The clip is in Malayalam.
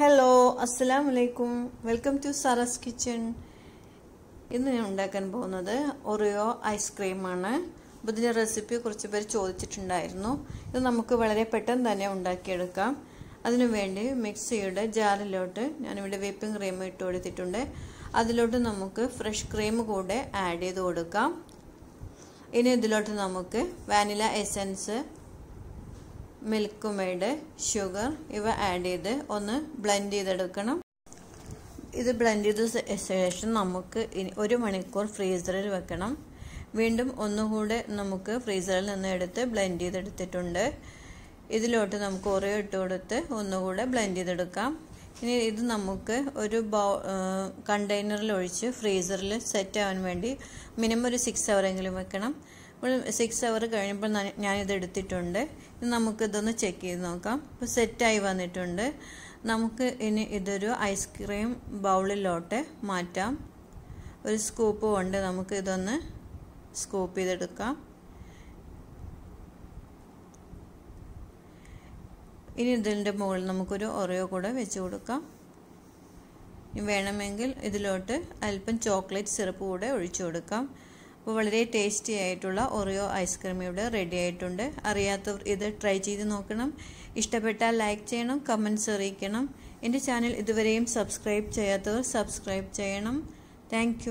ഹലോ അസ്സാം വലൈക്കും വെൽക്കം ടു സറസ് കിച്ചൺ ഇന്ന് ഞാൻ ഉണ്ടാക്കാൻ പോകുന്നത് ഒറിയോ ഐസ്ക്രീമാണ് അപ്പോൾ ഇതിൻ്റെ റെസിപ്പി കുറച്ച് പേര് ചോദിച്ചിട്ടുണ്ടായിരുന്നു ഇത് നമുക്ക് വളരെ പെട്ടെന്ന് തന്നെ ഉണ്ടാക്കിയെടുക്കാം അതിനുവേണ്ടി മിക്സിയുടെ ജാറിലോട്ട് ഞാനിവിടെ വീപ്പിംഗ് ക്രീം ഇട്ട് കൊടുത്തിട്ടുണ്ട് അതിലോട്ട് നമുക്ക് ഫ്രഷ് ക്രീം കൂടെ ആഡ് ചെയ്ത് കൊടുക്കാം ഇനി ഇതിലോട്ട് നമുക്ക് vanilla essence milkmaid sugar ഇവ ആഡ് ചെയ്ത് ഒന്ന് ബ്ലെൻഡ് ചെയ്തെടുക്കണം ഇത് ബ്ലെൻഡ് ചെയ്ത ശേഷം നമുക്ക് ഒരു മണിക്കൂർ ഫ്രീസറിൽ വെക്കണം വീണ്ടും ഒന്നുകൂടെ നമുക്ക് ഫ്രീസറിൽ നിന്ന് എടുത്ത് ബ്ലെൻഡ് ചെയ്തെടുത്തിട്ടുണ്ട് ഇതിലോട്ട് നമുക്ക് ഒരേ ഇട്ട് കൊടുത്ത് ഒന്നുകൂടെ ബ്ലെൻഡ് ചെയ്തെടുക്കാം ഇനി ഇത് നമുക്ക് ഒരു ബോ കണ്ടെയ്നറിൽ ഒഴിച്ച് ഫ്രീസറിൽ സെറ്റ് ആവാൻ വേണ്ടി മിനിമം ഒരു സിക്സ് എങ്കിലും വെക്കണം ഒരു സിക്സ് അവർ കഴിയുമ്പോൾ ഞാനിത് എടുത്തിട്ടുണ്ട് ഇനി നമുക്കിതൊന്ന് ചെക്ക് ചെയ്ത് നോക്കാം ഇപ്പോൾ സെറ്റായി വന്നിട്ടുണ്ട് നമുക്ക് ഇനി ഇതൊരു ഐസ്ക്രീം ബൗളിലോട്ട് മാറ്റാം ഒരു സ്കൂപ്പ് കൊണ്ട് നമുക്ക് ഇതൊന്ന് സ്കൂപ്പ് ചെയ്തെടുക്കാം ഇനി ഇതിൻ്റെ മുകളിൽ നമുക്കൊരു ഒറയോ കൂടെ വെച്ച് കൊടുക്കാം വേണമെങ്കിൽ ഇതിലോട്ട് അല്പം ചോക്ലേറ്റ് സിറപ്പ് കൂടെ ഒഴിച്ചു കൊടുക്കാം അപ്പോൾ വളരെ ടേസ്റ്റി ആയിട്ടുള്ള ഒറിയോ ഐസ്ക്രീം ഇവിടെ റെഡി ആയിട്ടുണ്ട് അറിയാത്തവർ ഇത് ട്രൈ ചെയ്ത് നോക്കണം ഇഷ്ടപ്പെട്ടാൽ ലൈക്ക് ചെയ്യണം കമൻസ് അറിയിക്കണം എൻ്റെ ചാനൽ ഇതുവരെയും സബ്സ്ക്രൈബ് ചെയ്യാത്തവർ സബ്സ്ക്രൈബ് ചെയ്യണം താങ്ക്